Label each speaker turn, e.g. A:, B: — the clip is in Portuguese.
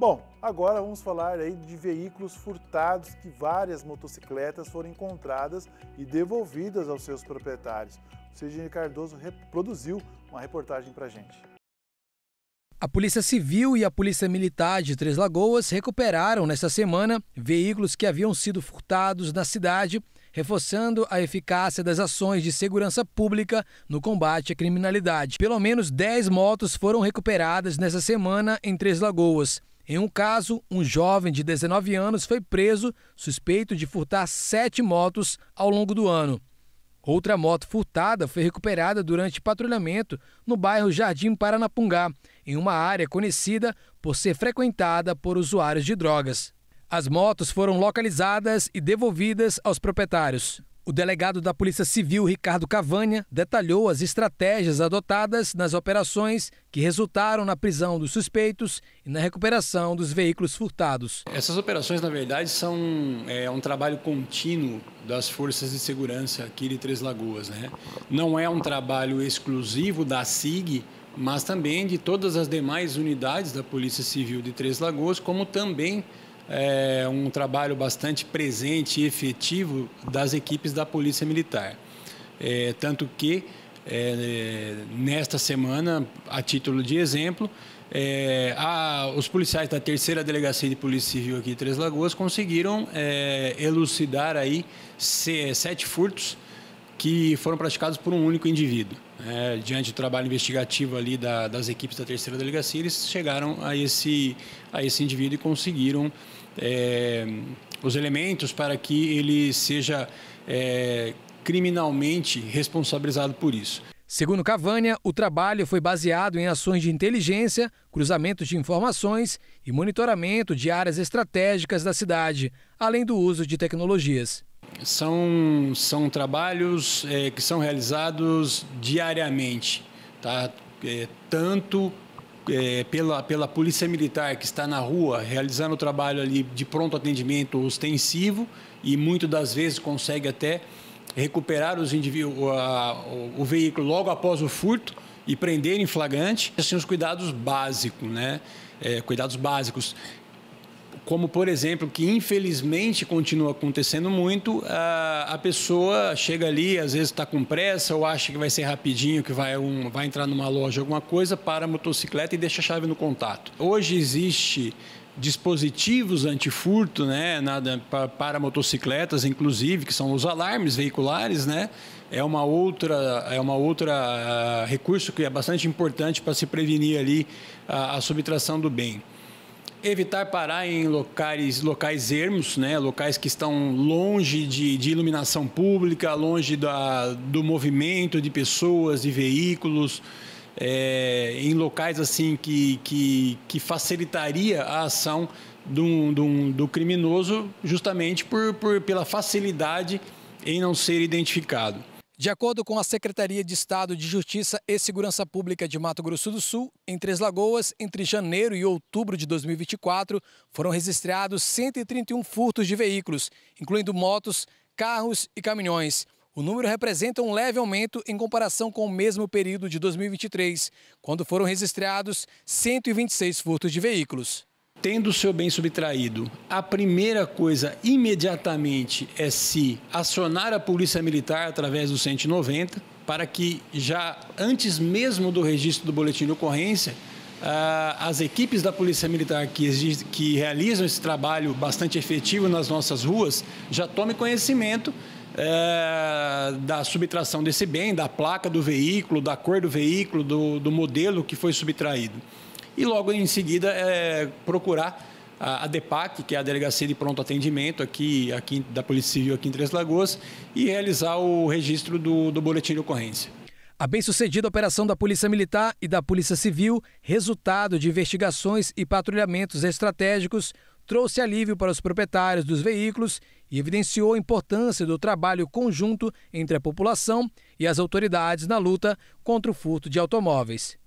A: Bom, agora vamos falar aí de veículos furtados que várias motocicletas foram encontradas e devolvidas aos seus proprietários. O Sidney Cardoso produziu
B: uma reportagem para gente.
A: A Polícia Civil e a Polícia Militar de Três Lagoas recuperaram nesta semana veículos que haviam sido furtados na cidade, reforçando a eficácia das ações de segurança pública no combate à criminalidade. Pelo menos 10 motos foram recuperadas nesta semana em Três Lagoas. Em um caso, um jovem de 19 anos foi preso suspeito de furtar sete motos ao longo do ano. Outra moto furtada foi recuperada durante patrulhamento no bairro Jardim Paranapungá, em uma área conhecida por ser frequentada por usuários de drogas. As motos foram localizadas e devolvidas aos proprietários. O delegado da Polícia Civil, Ricardo Cavania detalhou as estratégias adotadas nas operações que resultaram na prisão dos suspeitos e na recuperação dos veículos furtados.
B: Essas operações, na verdade, são é, um trabalho contínuo das forças de segurança aqui de Três Lagoas. Né? Não é um trabalho exclusivo da SIG, mas também de todas as demais unidades da Polícia Civil de Três Lagoas, como também é, um trabalho bastante presente e efetivo das equipes da Polícia Militar. É, tanto que, é, nesta semana, a título de exemplo, é, a, os policiais da terceira delegacia de polícia civil aqui de Três Lagoas conseguiram é, elucidar aí sete furtos que foram praticados por um único indivíduo. É, diante do trabalho investigativo ali da, das equipes da terceira delegacia, eles chegaram a esse, a esse indivíduo e conseguiram é, os elementos para que ele seja é, criminalmente responsabilizado por isso. Segundo Cavânia,
A: o trabalho foi baseado em ações de inteligência, cruzamentos de informações e monitoramento de áreas estratégicas da cidade, além do uso de tecnologias
B: são, são trabalhos é, que são realizados diariamente, tá? É, tanto é, pela, pela Polícia Militar, que está na rua realizando o trabalho ali de pronto atendimento ostensivo e muitas das vezes consegue até recuperar os indivíduos, a, o, o, veículo logo após o furto e prender em flagrante, assim os cuidados básicos, né? É, cuidados básicos como por exemplo que infelizmente continua acontecendo muito a, a pessoa chega ali às vezes está com pressa ou acha que vai ser rapidinho que vai um, vai entrar numa loja alguma coisa para a motocicleta e deixa a chave no contato hoje existe dispositivos antifurto né nada para, para motocicletas inclusive que são os alarmes veiculares né é uma outra é uma outra uh, recurso que é bastante importante para se prevenir ali a subtração do bem evitar parar em locais, locais ermos, né? locais que estão longe de, de iluminação pública, longe da, do movimento de pessoas, de veículos, é, em locais assim que, que, que facilitaria a ação do, do, do criminoso justamente por, por, pela facilidade em não ser identificado. De acordo com a Secretaria de Estado de Justiça e
A: Segurança Pública de Mato Grosso do Sul, em Três Lagoas, entre janeiro e outubro de 2024, foram registrados 131 furtos de veículos, incluindo motos, carros e caminhões. O número representa um leve aumento em comparação com o mesmo período de
B: 2023, quando foram registrados 126 furtos de veículos tendo o seu bem subtraído, a primeira coisa imediatamente é se acionar a Polícia Militar através do 190, para que já antes mesmo do registro do boletim de ocorrência, as equipes da Polícia Militar que, realizam esse trabalho bastante efetivo nas nossas ruas já tomem conhecimento é, da subtração desse bem, da placa do veículo, da cor do veículo, do, do modelo que foi subtraído e logo em seguida é, procurar a, a DEPAC, que é a Delegacia de Pronto Atendimento aqui, aqui da Polícia Civil aqui em Três Lagoas, e realizar o registro do, do boletim de ocorrência. A bem-sucedida operação
A: da Polícia Militar e da Polícia Civil, resultado de investigações e patrulhamentos estratégicos, trouxe alívio para os proprietários dos veículos e evidenciou a importância do trabalho conjunto entre a população e as autoridades na luta contra o furto de automóveis.